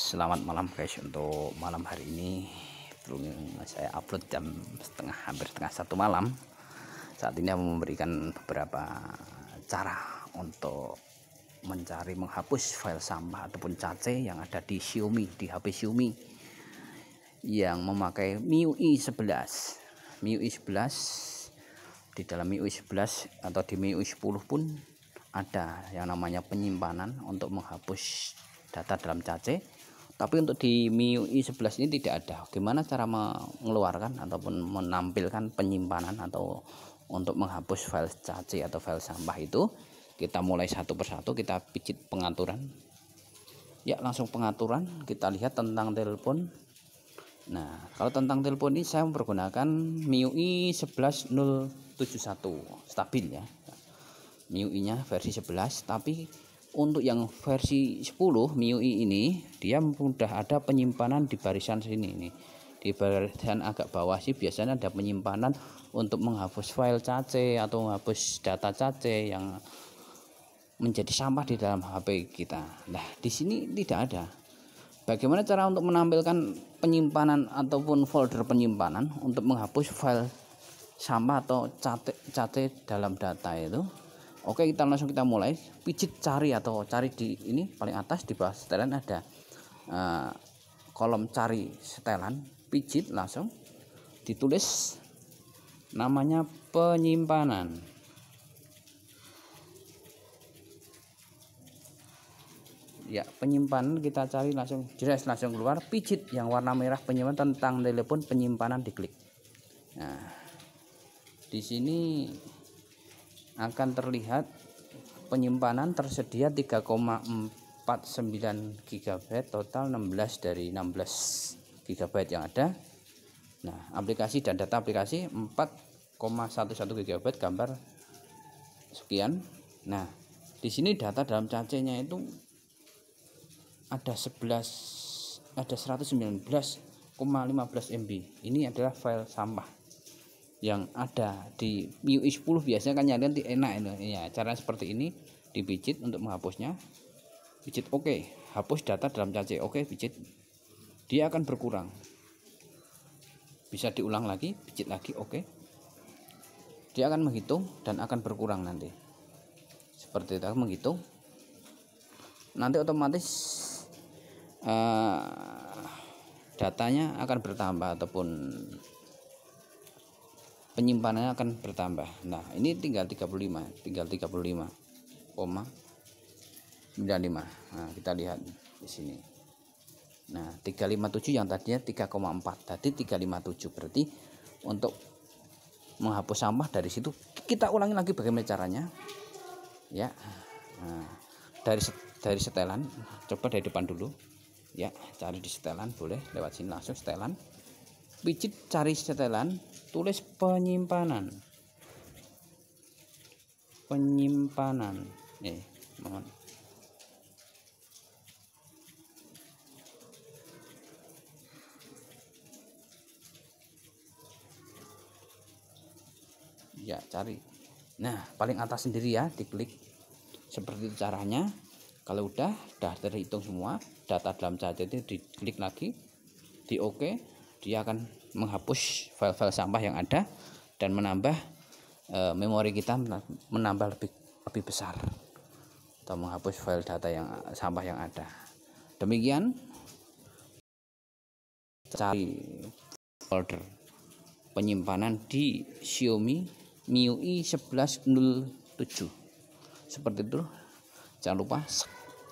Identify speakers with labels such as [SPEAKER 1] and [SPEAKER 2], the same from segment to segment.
[SPEAKER 1] selamat malam guys untuk malam hari ini belum saya upload jam setengah hampir setengah satu malam saat ini aku memberikan beberapa cara untuk mencari menghapus file sampah ataupun cache yang ada di Xiaomi di HP Xiaomi yang memakai MIUI 11 MIUI 11 di dalam MIUI 11 atau di MIUI 10 pun ada yang namanya penyimpanan untuk menghapus data dalam cache tapi untuk di MIUI 11 ini tidak ada gimana cara mengeluarkan ataupun menampilkan penyimpanan atau untuk menghapus file caci atau file sampah itu kita mulai satu persatu kita pijit pengaturan ya langsung pengaturan kita lihat tentang telepon nah kalau tentang telepon ini saya mempergunakan MIUI 11071 stabil ya MIUI nya versi 11 tapi untuk yang versi 10 MIUI ini dia mudah ada penyimpanan di barisan sini nih di barisan agak bawah sih biasanya ada penyimpanan untuk menghapus file cache atau menghapus data cache yang menjadi sampah di dalam HP kita nah di sini tidak ada bagaimana cara untuk menampilkan penyimpanan ataupun folder penyimpanan untuk menghapus file sampah atau cache, cache dalam data itu Oke, kita langsung kita mulai. Pijit cari atau cari di ini paling atas di bawah setelan ada uh, kolom cari setelan, pijit langsung ditulis namanya penyimpanan. Ya, penyimpanan kita cari langsung jelas langsung keluar pijit yang warna merah penyimpanan tentang telepon penyimpanan diklik. Nah, di sini akan terlihat penyimpanan tersedia 3,49 GB total 16 dari 16 GB yang ada nah aplikasi dan data aplikasi 4,11 GB gambar sekian nah di sini data dalam cacingnya itu ada 11 ada 119,15 MB ini adalah file sampah yang ada di MIUI 10 biasanya kan nyari nanti enak ini ya cara seperti ini dipijit untuk menghapusnya pijit oke okay. hapus data dalam cache oke okay, pijit dia akan berkurang bisa diulang lagi pijit lagi oke okay. dia akan menghitung dan akan berkurang nanti seperti itu menghitung nanti otomatis uh, datanya akan bertambah ataupun penyimpanannya akan bertambah nah ini tinggal 35 tinggal 35 koma 95 nah kita lihat di sini nah 357 yang tadinya 3,4 tadi 357 berarti untuk menghapus sampah dari situ kita ulangi lagi bagaimana caranya ya nah, dari dari setelan coba dari depan dulu ya cari di setelan boleh lewat sini langsung setelan pijit cari setelan tulis penyimpanan penyimpanan eh mohon ya cari nah paling atas sendiri ya diklik seperti itu caranya kalau udah daftar terhitung semua data dalam catatan itu diklik lagi di oke OK dia akan menghapus file-file sampah yang ada dan menambah e, memori kita menambah lebih lebih besar atau menghapus file data yang sampah yang ada demikian cari folder penyimpanan di Xiaomi MIUI 1107 seperti itu jangan lupa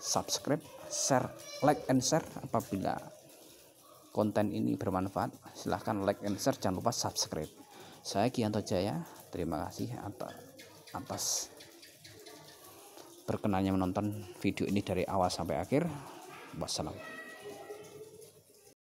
[SPEAKER 1] subscribe share like and share apabila konten ini bermanfaat, silahkan like and share, jangan lupa subscribe. Saya Kianto Jaya, terima kasih atas berkenannya menonton video ini dari awal sampai akhir. Wassalam.